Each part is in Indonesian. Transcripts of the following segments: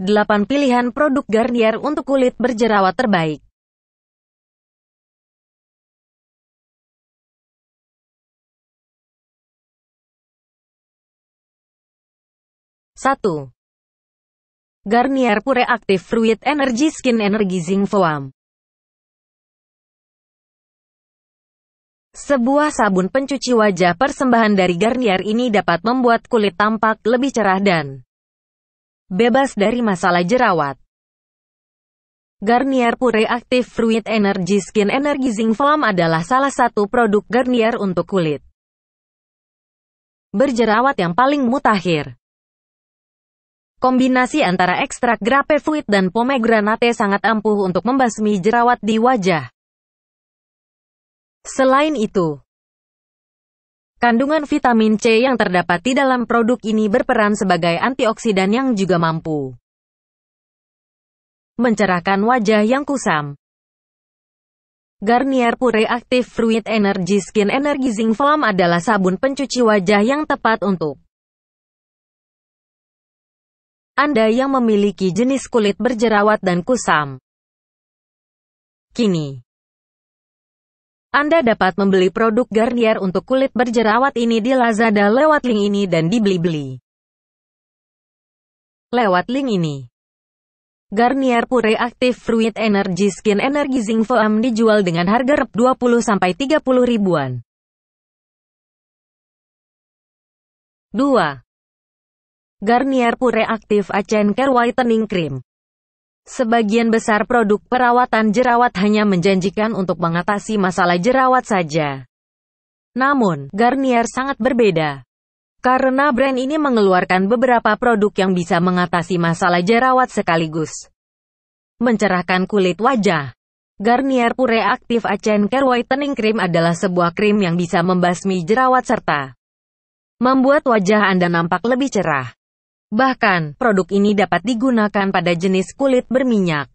8 pilihan produk Garnier untuk kulit berjerawat terbaik. Satu. Garnier Pure Active Fruit Energy Skin Energizing Foam Sebuah sabun pencuci wajah persembahan dari Garnier ini dapat membuat kulit tampak lebih cerah dan bebas dari masalah jerawat. Garnier Pure Active Fruit Energy Skin Energizing Foam adalah salah satu produk Garnier untuk kulit berjerawat yang paling mutakhir. Kombinasi antara ekstrak grapefruit dan pomegranate sangat ampuh untuk membasmi jerawat di wajah. Selain itu, Kandungan vitamin C yang terdapat di dalam produk ini berperan sebagai antioksidan yang juga mampu mencerahkan wajah yang kusam. Garnier Pure Active Fruit Energy Skin Energizing Foam adalah sabun pencuci wajah yang tepat untuk Anda yang memiliki jenis kulit berjerawat dan kusam. Kini, anda dapat membeli produk Garnier untuk kulit berjerawat ini di Lazada lewat link ini dan dibeli-beli Lewat link ini. Garnier Pure Active Fruit Energy Skin Energizing Foam dijual dengan harga Rp 20-30 ribuan. 2. Garnier Pure Active Acen Care Whitening Cream Sebagian besar produk perawatan jerawat hanya menjanjikan untuk mengatasi masalah jerawat saja. Namun, Garnier sangat berbeda. Karena brand ini mengeluarkan beberapa produk yang bisa mengatasi masalah jerawat sekaligus. Mencerahkan kulit wajah. Garnier Pure Active Acen Care Whitening Cream adalah sebuah krim yang bisa membasmi jerawat serta membuat wajah Anda nampak lebih cerah. Bahkan, produk ini dapat digunakan pada jenis kulit berminyak.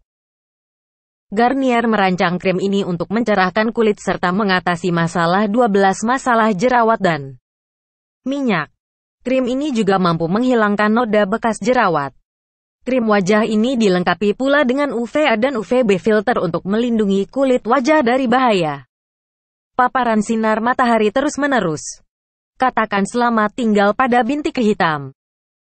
Garnier merancang krim ini untuk mencerahkan kulit serta mengatasi masalah 12 masalah jerawat dan minyak. Krim ini juga mampu menghilangkan noda bekas jerawat. Krim wajah ini dilengkapi pula dengan UVA dan UVB filter untuk melindungi kulit wajah dari bahaya. Paparan sinar matahari terus-menerus. Katakan selamat tinggal pada bintik hitam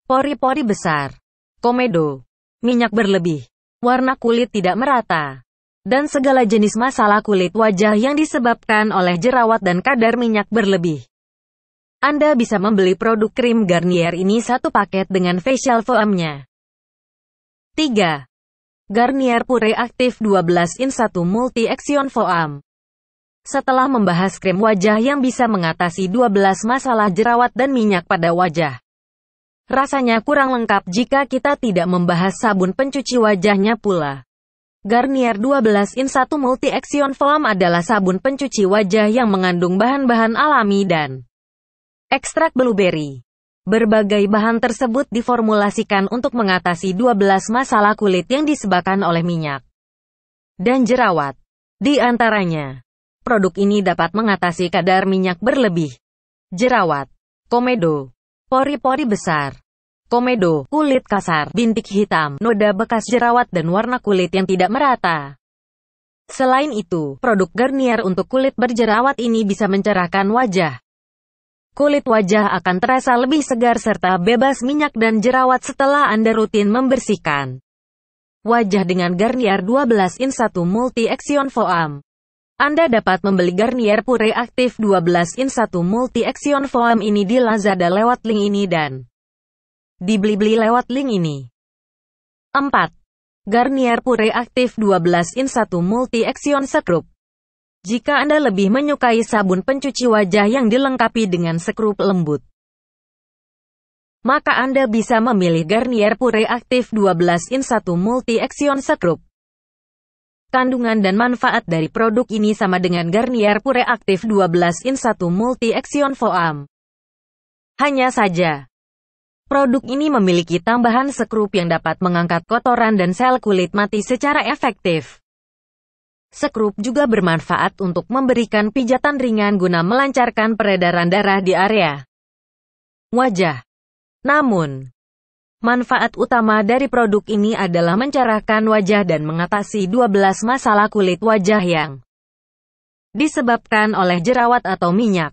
pori-pori besar, komedo, minyak berlebih, warna kulit tidak merata, dan segala jenis masalah kulit wajah yang disebabkan oleh jerawat dan kadar minyak berlebih. Anda bisa membeli produk krim Garnier ini satu paket dengan facial foam-nya. 3. Garnier Pure Active 12 in 1 Multi Action Foam. Setelah membahas krim wajah yang bisa mengatasi 12 masalah jerawat dan minyak pada wajah, Rasanya kurang lengkap jika kita tidak membahas sabun pencuci wajahnya pula. Garnier 12 in 1 Multi Action Foam adalah sabun pencuci wajah yang mengandung bahan-bahan alami dan ekstrak blueberry. Berbagai bahan tersebut diformulasikan untuk mengatasi 12 masalah kulit yang disebabkan oleh minyak dan jerawat. Di antaranya, produk ini dapat mengatasi kadar minyak berlebih, jerawat, komedo, pori-pori besar, komedo, kulit kasar, bintik hitam, noda bekas jerawat dan warna kulit yang tidak merata. Selain itu, produk Garnier untuk kulit berjerawat ini bisa mencerahkan wajah. Kulit wajah akan terasa lebih segar serta bebas minyak dan jerawat setelah Anda rutin membersihkan wajah dengan Garnier 12 in 1 Multi Action Foam. Anda dapat membeli Garnier Pure Active 12 in 1 Multi Action Foam ini di Lazada lewat link ini dan dibeli-beli lewat link ini. 4. Garnier Pure Active 12 in 1 Multi Action Scrub Jika Anda lebih menyukai sabun pencuci wajah yang dilengkapi dengan sekrup lembut, maka Anda bisa memilih Garnier Pure Active 12 in 1 Multi Action Scrub. Kandungan dan manfaat dari produk ini sama dengan Garnier Pure Active 12 in 1 Multi Action Foam. Hanya saja, produk ini memiliki tambahan sekrup yang dapat mengangkat kotoran dan sel kulit mati secara efektif. Sekrup juga bermanfaat untuk memberikan pijatan ringan guna melancarkan peredaran darah di area wajah. Namun, Manfaat utama dari produk ini adalah mencerahkan wajah dan mengatasi 12 masalah kulit wajah yang disebabkan oleh jerawat atau minyak.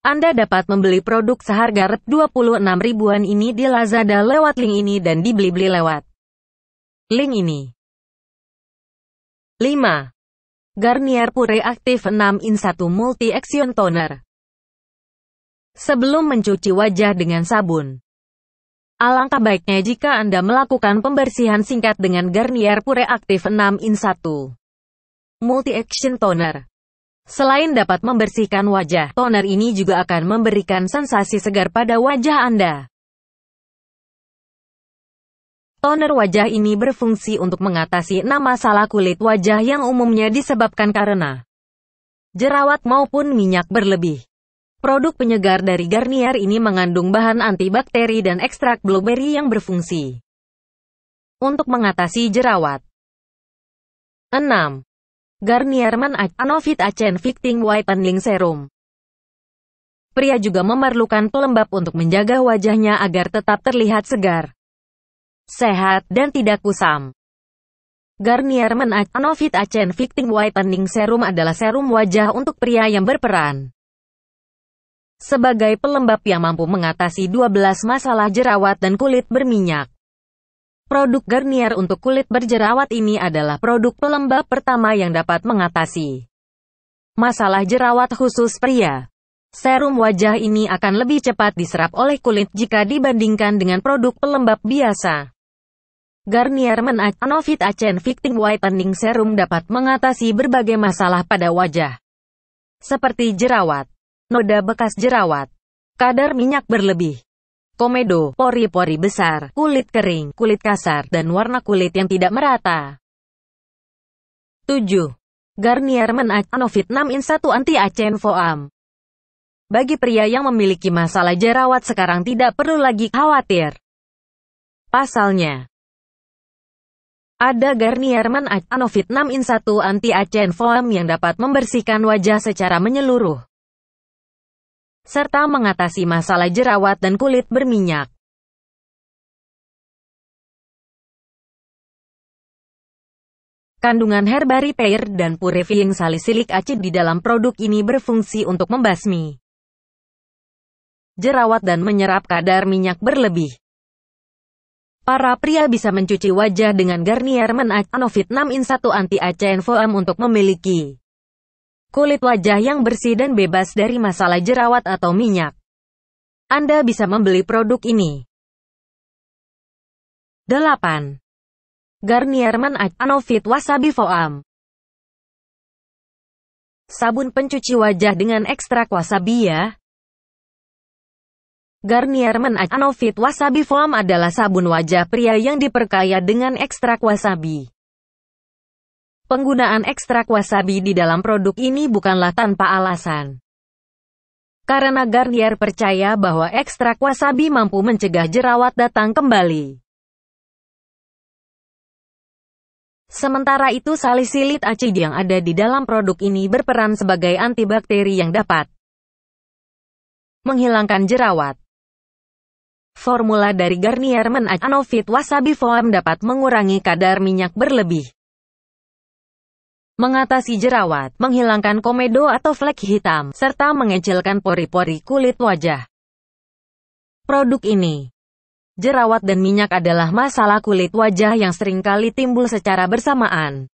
Anda dapat membeli produk seharga Rp26 ribuan ini di Lazada lewat link ini dan dibeli-beli lewat link ini. 5. Garnier Pure Active 6 in 1 Multi Action Toner Sebelum mencuci wajah dengan sabun, Alangkah baiknya jika Anda melakukan pembersihan singkat dengan Garnier Pure Active 6 in 1 Multi Action Toner. Selain dapat membersihkan wajah, toner ini juga akan memberikan sensasi segar pada wajah Anda. Toner wajah ini berfungsi untuk mengatasi enam masalah kulit wajah yang umumnya disebabkan karena jerawat maupun minyak berlebih. Produk penyegar dari Garnier ini mengandung bahan antibakteri dan ekstrak blueberry yang berfungsi untuk mengatasi jerawat. 6. Garnier Man Anovit Acen White Whitening Serum Pria juga memerlukan pelembab untuk menjaga wajahnya agar tetap terlihat segar, sehat, dan tidak kusam. Garnier Man Anovit Acen White Whitening Serum adalah serum wajah untuk pria yang berperan sebagai pelembab yang mampu mengatasi 12 masalah jerawat dan kulit berminyak. Produk Garnier untuk kulit berjerawat ini adalah produk pelembab pertama yang dapat mengatasi masalah jerawat khusus pria. Serum wajah ini akan lebih cepat diserap oleh kulit jika dibandingkan dengan produk pelembab biasa. Garnier Men Anovit Acen Victim Whitening Serum dapat mengatasi berbagai masalah pada wajah, seperti jerawat, noda bekas jerawat, kadar minyak berlebih, komedo, pori-pori besar, kulit kering, kulit kasar, dan warna kulit yang tidak merata. 7. Garnier Men Anovit 6 in 1 Anti Acen Foam Bagi pria yang memiliki masalah jerawat sekarang tidak perlu lagi khawatir. Pasalnya, ada Garnier Men Anovit 6 in 1 Anti Acen Foam yang dapat membersihkan wajah secara menyeluruh serta mengatasi masalah jerawat dan kulit berminyak. Kandungan herbari pear dan purifying salicylic acid di dalam produk ini berfungsi untuk membasmi jerawat dan menyerap kadar minyak berlebih. Para pria bisa mencuci wajah dengan Garnier Men Anovit 6 in 1 Anti Acne Foam untuk memiliki kulit wajah yang bersih dan bebas dari masalah jerawat atau minyak. Anda bisa membeli produk ini. 8. Garnier Men Anovit Wasabi Foam Sabun pencuci wajah dengan ekstrak wasabi ya. Garnier Men Anovit Wasabi Foam adalah sabun wajah pria yang diperkaya dengan ekstrak wasabi. Penggunaan ekstrak wasabi di dalam produk ini bukanlah tanpa alasan. Karena Garnier percaya bahwa ekstrak wasabi mampu mencegah jerawat datang kembali. Sementara itu salisilit acid yang ada di dalam produk ini berperan sebagai antibakteri yang dapat menghilangkan jerawat. Formula dari Garnier Men Anovit Wasabi Foam dapat mengurangi kadar minyak berlebih mengatasi jerawat, menghilangkan komedo atau flek hitam, serta mengecilkan pori-pori kulit wajah. Produk ini Jerawat dan minyak adalah masalah kulit wajah yang seringkali timbul secara bersamaan.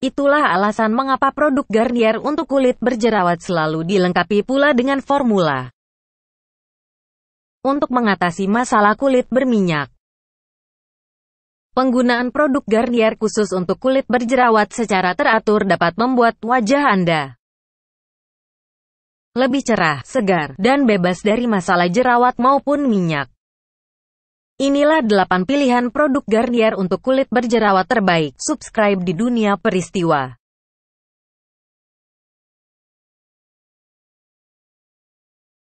Itulah alasan mengapa produk Garnier untuk kulit berjerawat selalu dilengkapi pula dengan formula untuk mengatasi masalah kulit berminyak. Penggunaan produk Garnier khusus untuk kulit berjerawat secara teratur dapat membuat wajah Anda lebih cerah, segar, dan bebas dari masalah jerawat maupun minyak. Inilah 8 pilihan produk Garnier untuk kulit berjerawat terbaik. Subscribe di Dunia Peristiwa.